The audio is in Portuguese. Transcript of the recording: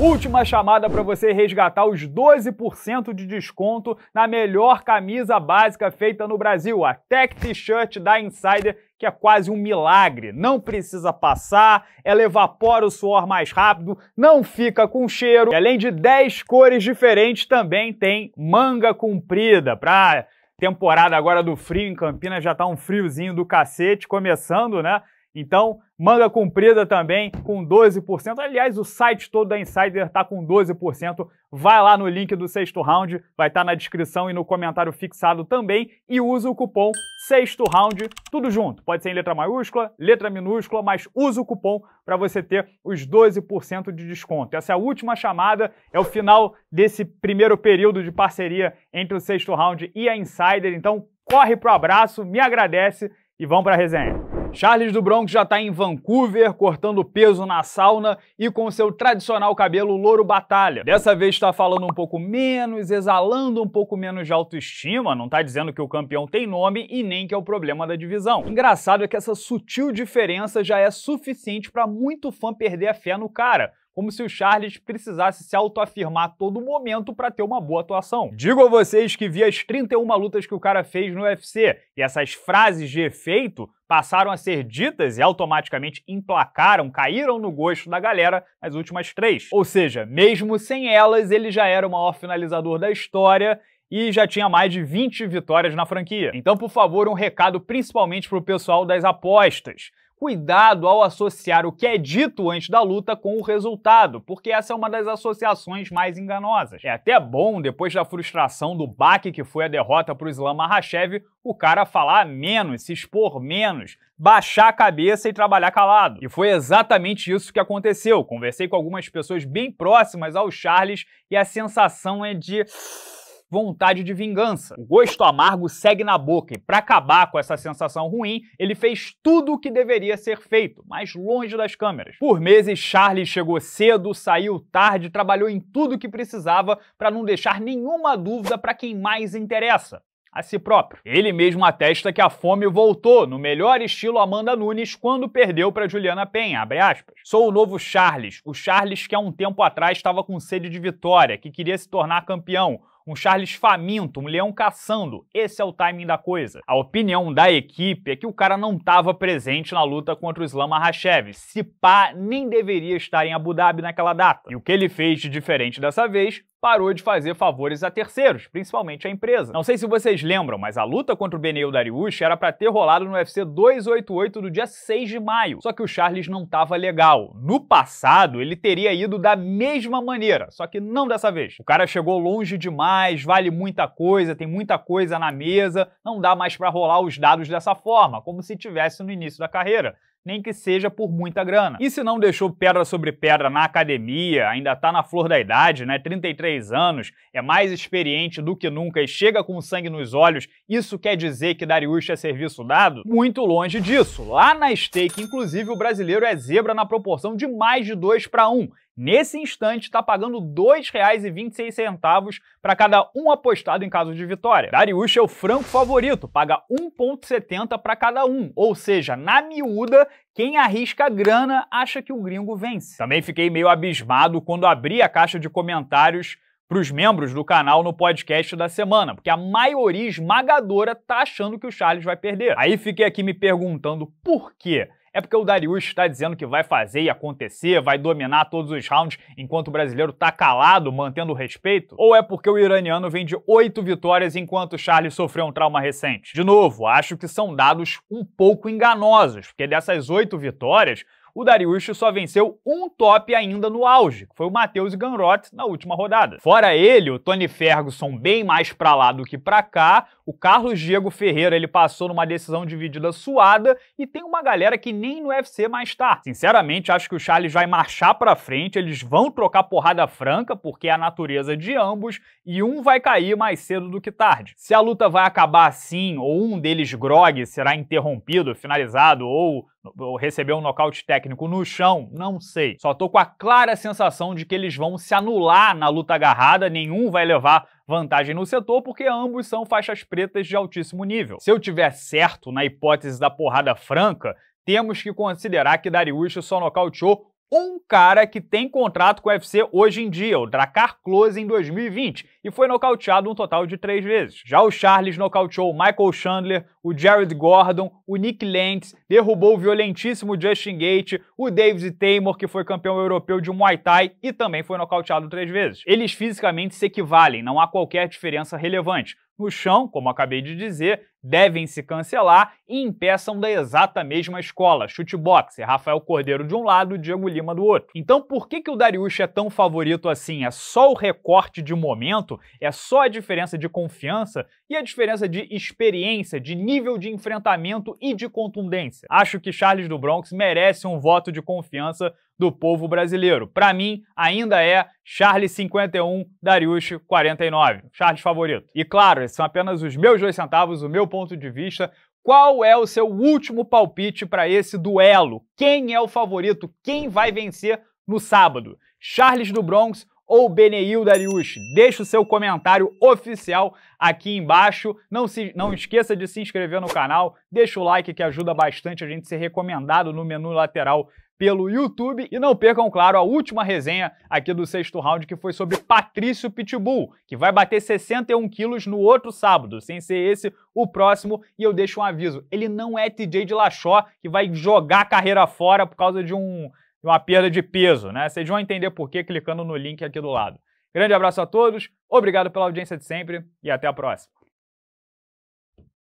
Última chamada para você resgatar os 12% de desconto na melhor camisa básica feita no Brasil, a Tech T-shirt da Insider que é quase um milagre. Não precisa passar, ela evapora o suor mais rápido, não fica com cheiro. E além de 10 cores diferentes, também tem manga comprida para temporada agora do frio em Campinas, já tá um friozinho do cacete começando, né? Então, manga comprida também com 12%. Aliás, o site todo da Insider está com 12%. Vai lá no link do sexto round, vai estar tá na descrição e no comentário fixado também. E usa o cupom sexto round, tudo junto. Pode ser em letra maiúscula, letra minúscula, mas usa o cupom para você ter os 12% de desconto. Essa é a última chamada, é o final desse primeiro período de parceria entre o sexto round e a Insider. Então, corre pro abraço, me agradece e vamos para a resenha. Charles do Bronx já está em Vancouver, cortando peso na sauna e com seu tradicional cabelo louro batalha. Dessa vez está falando um pouco menos, exalando um pouco menos de autoestima, não está dizendo que o campeão tem nome e nem que é o problema da divisão. Engraçado é que essa sutil diferença já é suficiente para muito fã perder a fé no cara, como se o Charles precisasse se autoafirmar a todo momento para ter uma boa atuação. Digo a vocês que vi as 31 lutas que o cara fez no UFC e essas frases de efeito passaram a ser ditas e automaticamente emplacaram, caíram no gosto da galera as últimas três. Ou seja, mesmo sem elas, ele já era o maior finalizador da história e já tinha mais de 20 vitórias na franquia. Então, por favor, um recado principalmente pro pessoal das apostas cuidado ao associar o que é dito antes da luta com o resultado, porque essa é uma das associações mais enganosas. É até bom, depois da frustração do baque que foi a derrota para o Islam Makhachev, o cara falar menos, se expor menos, baixar a cabeça e trabalhar calado. E foi exatamente isso que aconteceu. Conversei com algumas pessoas bem próximas ao Charles e a sensação é de vontade de vingança. O gosto amargo segue na boca e, para acabar com essa sensação ruim, ele fez tudo o que deveria ser feito, mas longe das câmeras. Por meses, Charlie chegou cedo, saiu tarde, trabalhou em tudo o que precisava para não deixar nenhuma dúvida para quem mais interessa a si próprio. Ele mesmo atesta que a fome voltou, no melhor estilo Amanda Nunes, quando perdeu para Juliana Penha, Sou o novo Charles, o Charles que há um tempo atrás estava com sede de vitória, que queria se tornar campeão, um Charles faminto, um leão caçando. Esse é o timing da coisa. A opinião da equipe é que o cara não estava presente na luta contra o Islam Makhachev. Se pá, nem deveria estar em Abu Dhabi naquela data. E o que ele fez de diferente dessa vez parou de fazer favores a terceiros, principalmente a empresa. Não sei se vocês lembram, mas a luta contra o Beneu Dariush era para ter rolado no UFC 288 do dia 6 de maio. Só que o Charles não tava legal. No passado, ele teria ido da mesma maneira, só que não dessa vez. O cara chegou longe demais, vale muita coisa, tem muita coisa na mesa, não dá mais para rolar os dados dessa forma, como se tivesse no início da carreira nem que seja por muita grana. E se não deixou pedra sobre pedra na academia, ainda tá na flor da idade, né? 33 anos, é mais experiente do que nunca e chega com sangue nos olhos, isso quer dizer que Darius é serviço dado? Muito longe disso. Lá na stake, inclusive, o brasileiro é zebra na proporção de mais de 2 para 1. Nesse instante, está pagando R$ 2,26 para cada um apostado em caso de vitória. Darius é o franco favorito, paga 1,70 para cada um, ou seja, na miúda, quem arrisca grana acha que o gringo vence. Também fiquei meio abismado quando abri a caixa de comentários para os membros do canal no podcast da semana, porque a maioria esmagadora tá achando que o Charles vai perder. Aí fiquei aqui me perguntando por quê é porque o Darius está dizendo que vai fazer e acontecer, vai dominar todos os rounds enquanto o brasileiro está calado, mantendo o respeito? Ou é porque o iraniano vem de oito vitórias enquanto o Charles sofreu um trauma recente? De novo, acho que são dados um pouco enganosos, porque dessas oito vitórias, o Dariush só venceu um top ainda no auge, que foi o Matheus Ganrot na última rodada. Fora ele, o Tony Ferguson bem mais pra lá do que pra cá, o Carlos Diego Ferreira ele passou numa decisão dividida suada e tem uma galera que nem no UFC mais tá. Sinceramente, acho que o Charles vai marchar pra frente, eles vão trocar porrada franca, porque é a natureza de ambos, e um vai cair mais cedo do que tarde. Se a luta vai acabar assim, ou um deles grog será interrompido, finalizado, ou ou receber um nocaute técnico no chão, não sei. Só tô com a clara sensação de que eles vão se anular na luta agarrada, nenhum vai levar Vantagem no setor porque ambos são faixas pretas de altíssimo nível. Se eu tiver certo na hipótese da porrada franca, temos que considerar que Dariush só nocauteou um cara que tem contrato com o UFC hoje em dia, o Dracar Close, em 2020, e foi nocauteado um total de três vezes. Já o Charles nocauteou o Michael Chandler, o Jared Gordon, o Nick Lentz, derrubou o violentíssimo Justin Gate, o David Taymor, que foi campeão europeu de Muay Thai e também foi nocauteado três vezes. Eles fisicamente se equivalem, não há qualquer diferença relevante no chão, como acabei de dizer, devem se cancelar e impeçam da exata mesma escola, chute boxe, Rafael Cordeiro de um lado, Diego Lima do outro. Então por que, que o Dariush é tão favorito assim? É só o recorte de momento? É só a diferença de confiança e a diferença de experiência, de nível de enfrentamento e de contundência? Acho que Charles do Bronx merece um voto de confiança do povo brasileiro. Para mim, ainda é Charles 51, Darius 49. Charles favorito. E claro, esses são apenas os meus dois centavos, o meu ponto de vista. Qual é o seu último palpite para esse duelo? Quem é o favorito? Quem vai vencer no sábado? Charles do Bronx ou Beneil Darius? Deixe o seu comentário oficial aqui embaixo. Não, se, não esqueça de se inscrever no canal, deixa o like que ajuda bastante a gente ser recomendado no menu lateral pelo YouTube. E não percam, claro, a última resenha aqui do sexto round, que foi sobre Patrício Pitbull, que vai bater 61 quilos no outro sábado, sem ser esse o próximo. E eu deixo um aviso: ele não é TJ de Lachó, que vai jogar a carreira fora por causa de um. Uma perda de peso, né? Vocês vão entender por quê clicando no link aqui do lado. Grande abraço a todos, obrigado pela audiência de sempre e até a próxima.